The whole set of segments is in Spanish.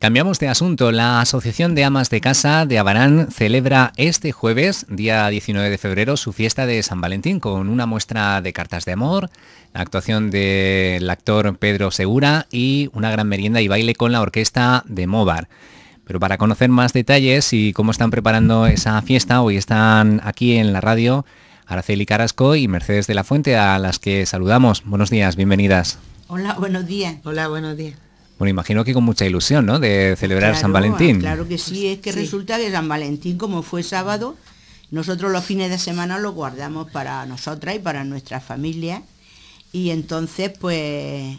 Cambiamos de asunto. La Asociación de Amas de Casa de Abarán celebra este jueves, día 19 de febrero, su fiesta de San Valentín con una muestra de cartas de amor, la actuación del actor Pedro Segura y una gran merienda y baile con la orquesta de Móvar. Pero para conocer más detalles y cómo están preparando esa fiesta, hoy están aquí en la radio Araceli Carasco y Mercedes de la Fuente, a las que saludamos. Buenos días, bienvenidas. Hola, buenos días. Hola, buenos días. Bueno, imagino que con mucha ilusión, ¿no? De celebrar San Valentín. Claro que sí, es que resulta que San Valentín, como fue sábado, nosotros los fines de semana lo guardamos para nosotras y para nuestras familias. Y entonces, pues,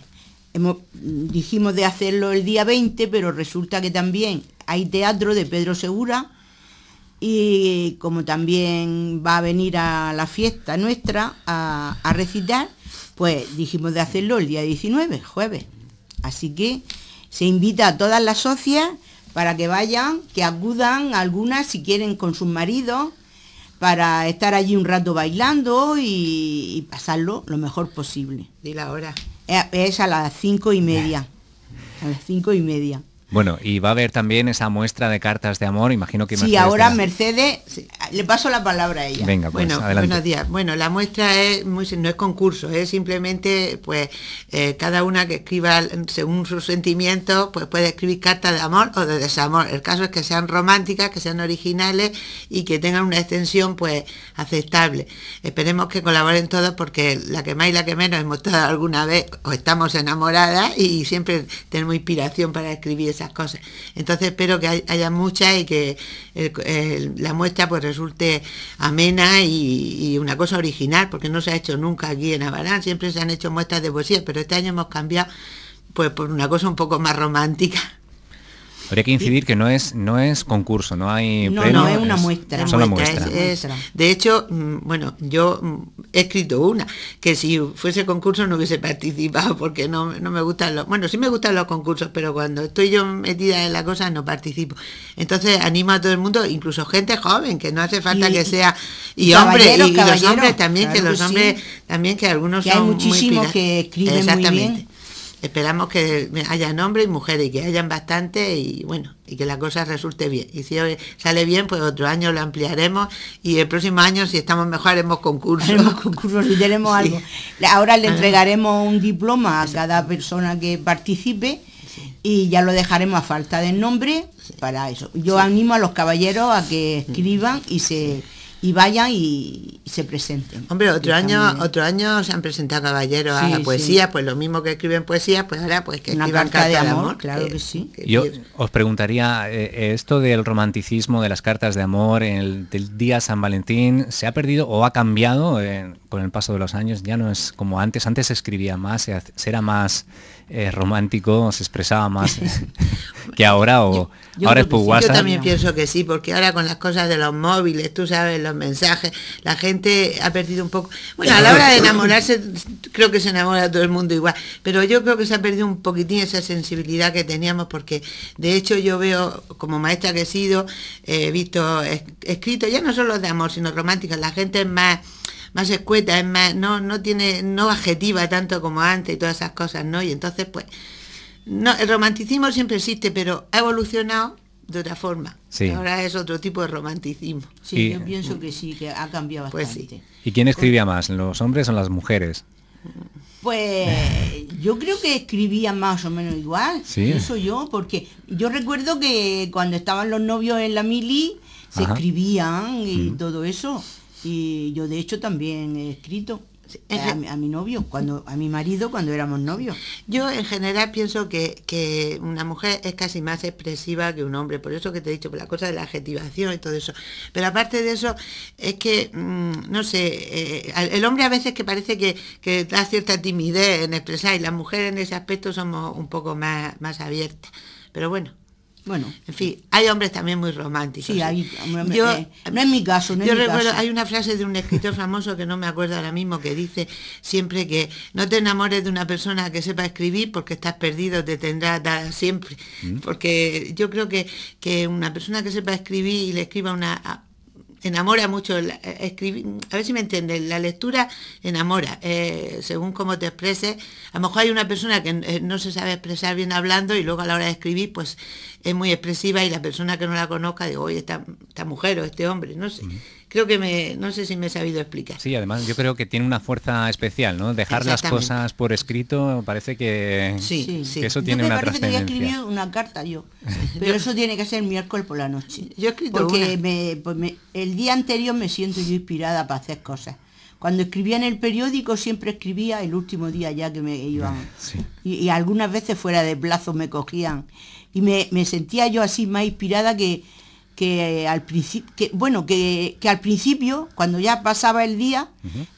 dijimos de hacerlo el día 20, pero resulta que también hay teatro de Pedro Segura. Y como también va a venir a la fiesta nuestra a recitar, pues dijimos de hacerlo el día 19, jueves. Así que se invita a todas las socias para que vayan, que acudan algunas si quieren con sus maridos, para estar allí un rato bailando y, pasarlo lo mejor posible. Dile la eh, Es, a las cinco y media. A las cinco y media. Bueno, y va a haber también esa muestra de cartas de amor, imagino que... sí, ahora Mercedes, le paso la palabra a ella. Venga, pues, bueno, buenos días. Bueno, la muestra es no es concurso, es simplemente pues eh, cada una que escriba según sus sentimientos, pues puede escribir cartas de amor o de desamor. El caso es que sean románticas, que sean originales y que tengan una extensión pues aceptable. Esperemos que colaboren todos porque la que más y la que menos hemos estado alguna vez o estamos enamoradas y siempre tenemos inspiración para escribir esas cosas. Entonces espero que haya muchas y que la muestra pues resulte resulte amena y, una cosa original, porque no se ha hecho nunca aquí en Abarán, siempre se han hecho muestras de poesía, pero este año hemos cambiado pues por una cosa un poco más romántica. Habría que incidir que no es, no es concurso, no hay... No, premio, no, es una muestra. Es una muestra. de hecho, mm, bueno, yo mm, he escrito una, que si fuese concurso no hubiese participado porque no, me gustan los... Bueno, sí me gustan los concursos, pero cuando estoy yo metida en la cosa no participo. Entonces animo a todo el mundo, incluso gente joven, que no hace falta que sea... Y hombres, y, los hombres también, que los hombres también, que algunos hay son muchísimos que escriben Muy bien. Esperamos que haya hombres y mujeres y que hayan bastante y bueno, y que la cosa resulte bien. Y si sale bien, pues otro año lo ampliaremos y el próximo año, si estamos mejor, haremos concursos. Haremos concursos y tenemos algo. Ahora le ah. entregaremos un diploma a cada persona que participe y ya lo dejaremos a falta de nombre para eso. Yo animo a los caballeros a que mm. escriban y se y vaya y, se presenten. Hombre, otro año, otro año se han presentado caballeros a la poesía, pues lo mismo que escriben poesía, pues ahora pues que Una escriban carta, de, amor, claro que, sí. Yo os preguntaría, eh, eh, esto del romanticismo de las cartas de amor, el, del día San Valentín, ¿se ha perdido o ha cambiado eh, con el paso de los años? Ya no es como antes, antes se escribía más, se, era más romántico, se expresaba más. ahora o ahora es por Yo también pienso que sí, porque ahora con las cosas de los móviles, tú sabes, los mensajes, la gente ha perdido un poco. Bueno, a la hora de enamorarse, creo que se enamora todo el mundo igual, pero yo creo que se ha perdido un poquitín esa sensibilidad que teníamos, porque de hecho yo veo, como maestra que he sido, he visto escrito ya no solo de amor, sino romántica, la gente es más más escueta, es más, no, no tiene, no adjetiva tanto como antes y todas esas cosas, ¿no? Y entonces, pues, no, el romanticismo siempre existe, pero ha evolucionado de otra forma. Ahora es otro tipo de romanticismo. Sí, yo pienso que sí, que ha cambiado pues bastante. ¿Y quién pues escribía más, los hombres o las mujeres? Pues yo creo que escribía más o menos igual, eso yo, porque yo recuerdo que cuando estaban los novios en la mili, se escribían y mm. todo eso, y yo de hecho también he escrito. Eh, eh, eh. A mi, novio, cuando, a mi marido cuando éramos novios. Yo en general pienso que, una mujer es casi más expresiva que un hombre, por eso que te he dicho, por la cosa de la adjetivación y todo eso. Pero aparte de eso, es que, mm, no sé, el hombre a veces que parece que, da cierta timidez en expresar y las mujeres en ese aspecto somos un poco más, más abiertas. Pero bueno, bueno. En fin, hay hombres también muy románticos. Sí, ¿eh? hay hombres. Yo, eh, no es mi caso, no es Yo recuerdo, hay una frase de un escritor famoso que no me acuerdo ahora mismo que dice siempre que no te enamores de una persona que sepa escribir porque estás perdido, te tendrá siempre. Mm. Porque yo creo que, que una persona que sepa escribir y le escriba una, enamora mucho, eh, escribir, a ver si me entiendes la lectura enamora, eh, según cómo te expreses. A lo mejor hay una persona que eh, no se sabe expresar bien hablando y luego a la hora de escribir, pues es muy expresiva y la persona que no la conozca, digo, oye, esta, esta mujer o este hombre, no sé creo que me, no sé si me he sabido explicar. Sí, además yo creo que tiene una fuerza especial, ¿no? Dejar las cosas por escrito parece que, sí, que sí. eso tiene yo una trascendencia. Que una carta yo, pero eso tiene que ser miércoles por la noche. Yo he escrito Porque pues me, el día anterior me siento yo inspirada para hacer cosas. Cuando escribía en el periódico siempre escribía el último día ya que me iban. Y, algunas veces fuera de plazo me cogían. Y me sentía yo así más inspirada que, que al principio, que, bueno, que, al principio, cuando ya pasaba el día,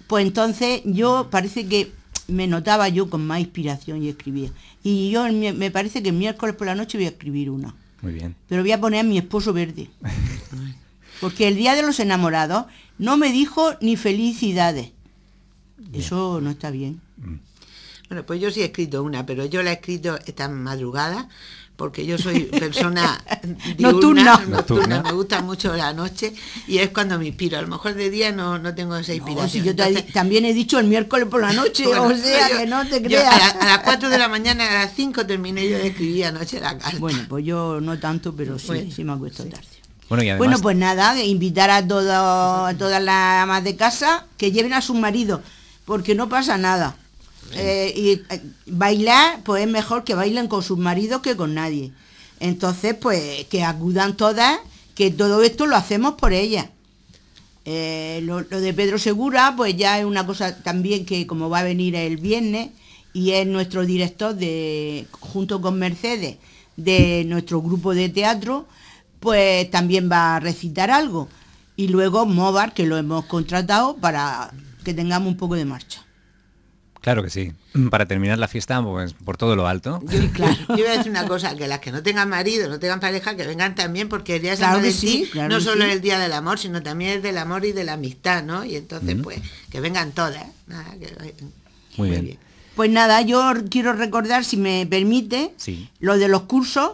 pues entonces yo parece que me notaba yo con más inspiración y escribía. Y yo me parece que el miércoles por la noche voy a escribir una. Muy bien. Pero voy a poner a mi esposo verde. Porque el día de los enamorados no me dijo ni felicidades. Eso no está bien. Mm. Bueno, pues yo sí he escrito una, pero yo la he escrito esta madrugada porque yo soy persona diurna, nocturna. me gusta mucho la noche y es cuando me inspiro. A lo mejor de día no, no tengo esa inspiración. yo también he dicho el miércoles por la noche, o sea que no te creas. a, las 4 de la mañana, a las 5 terminé yo de escribir anoche la carta. Bueno, pues yo no tanto, pero sí, me ha tarde. Bueno, pues nada, invitar a, a todas las amas de casa que lleven a sus maridos, porque no pasa nada. Eh, y eh, bailar, pues es mejor que bailen con sus maridos que con nadie. Entonces, pues que acudan todas, que todo esto lo hacemos por ellas. Eh, lo, de Pedro Segura, pues ya es una cosa también que como va a venir el viernes y es nuestro director de, junto con Mercedes, de nuestro grupo de teatro, pues también va a recitar algo. Y luego Mobar, que lo hemos contratado para que tengamos un poco de marcha. Claro que sí. Mm. Para terminar la fiesta, pues por todo lo alto. Yo, claro, yo voy a decir una cosa, que las que no tengan marido, no tengan pareja, que vengan también, porque el día claro sí, no solo es el día del amor, sino también es del amor y de la amistad, ¿no? Y entonces, mm. pues, que vengan todas. muy, bien. Pues nada, yo quiero recordar, si me permite, lo de los cursos,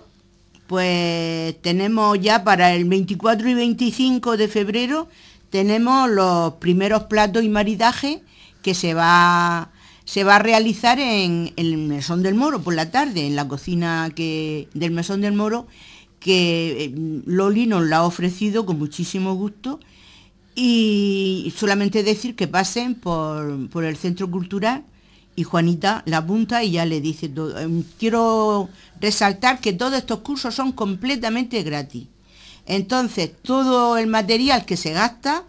pues tenemos ya para el 24 y 25 de febrero, tenemos los primeros platos y maridaje que se va se va a realizar en, el Mesón del Moro por la tarde, en la cocina que, del Mesón del Moro, que eh, Loli nos la ha ofrecido con muchísimo gusto. Y solamente decir que pasen por, por el Centro Cultural y Juanita la apunta y ya le dice eh, Quiero resaltar que todos estos cursos son completamente gratis. Entonces, todo el material que se gasta,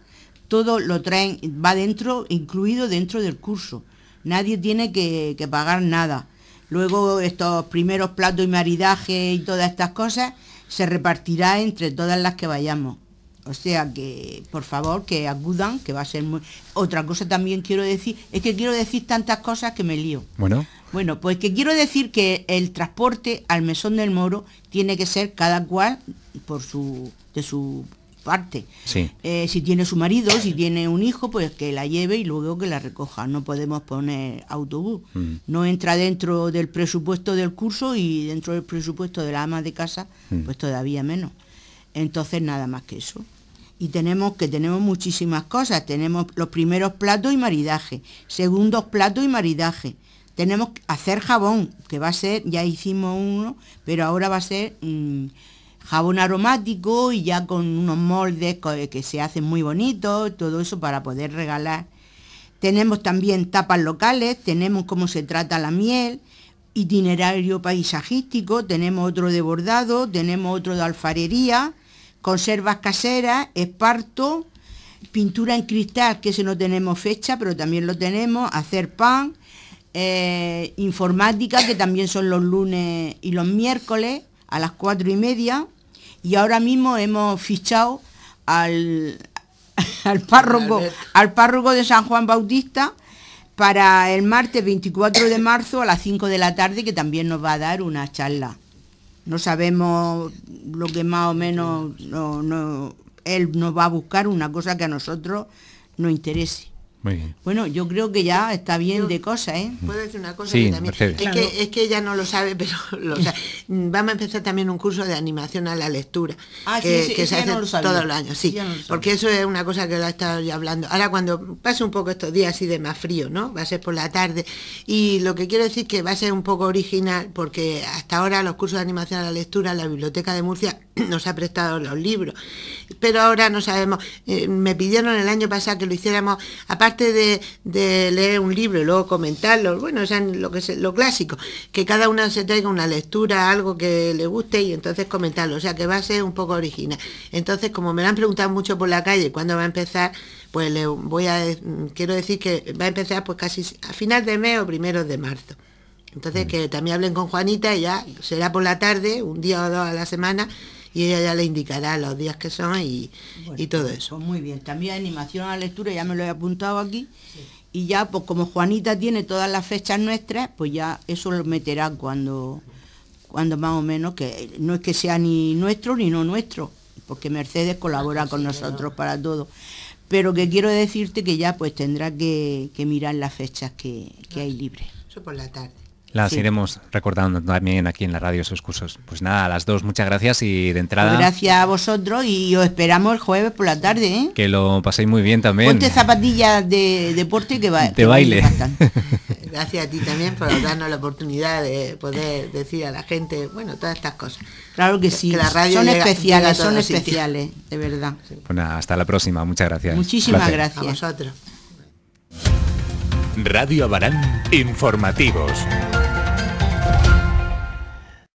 todo lo traen, va dentro, incluido dentro del curso. Nadie tiene que, pagar nada. Luego estos primeros platos y maridaje y todas estas cosas se repartirá entre todas las que vayamos. O sea que, por favor, que acudan, que va a ser muy... Otra cosa también quiero decir, es que quiero decir tantas cosas que me lío. Bueno. Bueno, pues que quiero decir que el transporte al mesón del moro tiene que ser cada cual por su, de su parte. Eh, si tiene su marido, si tiene un hijo, pues que la lleve y luego que la recoja. No podemos poner autobús. Mm. No entra dentro del presupuesto del curso y dentro del presupuesto de la ama de casa, mm. pues todavía menos. Entonces nada más que eso. Y tenemos que tenemos muchísimas cosas. Tenemos los primeros platos y maridaje, segundos platos y maridaje. Tenemos que hacer jabón, que va a ser, ya hicimos uno, pero ahora va a ser... Mm, jabón aromático y ya con unos moldes que se hacen muy bonitos, todo eso para poder regalar. Tenemos también tapas locales, tenemos cómo se trata la miel, itinerario paisajístico, tenemos otro de bordado, tenemos otro de alfarería, conservas caseras, esparto, pintura en cristal, que ese no tenemos fecha, pero también lo tenemos, hacer pan, eh, informática, que también son los lunes y los miércoles a las cuatro y media, y ahora mismo hemos fichado al, al párroco, al párroco de San Juan Bautista para el martes 24 de marzo a las 5 de la tarde, que también nos va a dar una charla. No sabemos lo que más o menos él nos va a buscar, una cosa que a nosotros nos interese. Bueno, yo creo que ya está bien de cosas, ¿eh? Puedo decir una cosa que también. Es, que, es, ella no lo sabe, pero lo vamos a empezar también un curso de animación a la lectura. Ah, que, se hace todos los años, sí. porque eso es una cosa que lo he estado yo hablando. Ahora cuando pase un poco estos días así de más frío, ¿no? Va a ser por la tarde. Y lo que quiero decir que va a ser un poco original, porque hasta ahora los cursos de animación a la lectura, la Biblioteca de Murcia nos ha prestado los libros. Pero ahora no sabemos. Eh, me pidieron el año pasado que lo hiciéramos, aparte de, leer un libro y luego comentarlo, bueno, ya lo que es lo clásico, que cada una se traiga una lectura, algo que le guste y entonces comentarlo, o sea que va a ser un poco original. Entonces, como me lo han preguntado mucho por la calle cuándo va a empezar, pues le voy a quiero decir que va a empezar pues casi a final de mes o primeros de marzo. Entonces, mm. que también hablen con Juanita y ya será por la tarde, un día o dos a la semana y ella ya le indicará los días que son y, y todo eso. Pues muy bien, también animación a la lectura, ya me lo he apuntado aquí. Y ya, pues como Juanita tiene todas las fechas nuestras, pues ya eso lo meterá cuando, cuando más o menos, que no es que sea ni nuestro ni no nuestro, porque Mercedes colabora ah, pues con nosotros para todo. Pero que quiero decirte que ya pues tendrá que, mirar las fechas que, que hay libres. Eso por la tarde. Las iremos recordando también aquí en la radio esos cursos. Pues nada, a las dos, muchas gracias y de pues entrada. gracias a vosotros y os esperamos el jueves por la tarde. ¿eh? Que lo paséis muy bien también. Ponte zapatillas de deporte que va. Te baile. gracias a ti también por darnos la oportunidad de poder decir a la gente, bueno, todas estas cosas. Claro que sí, la son especiales, son especiales, de verdad. Bueno, pues hasta la próxima, muchas gracias. Muchísimas gracias. A vosotros. Radio Barán informativos.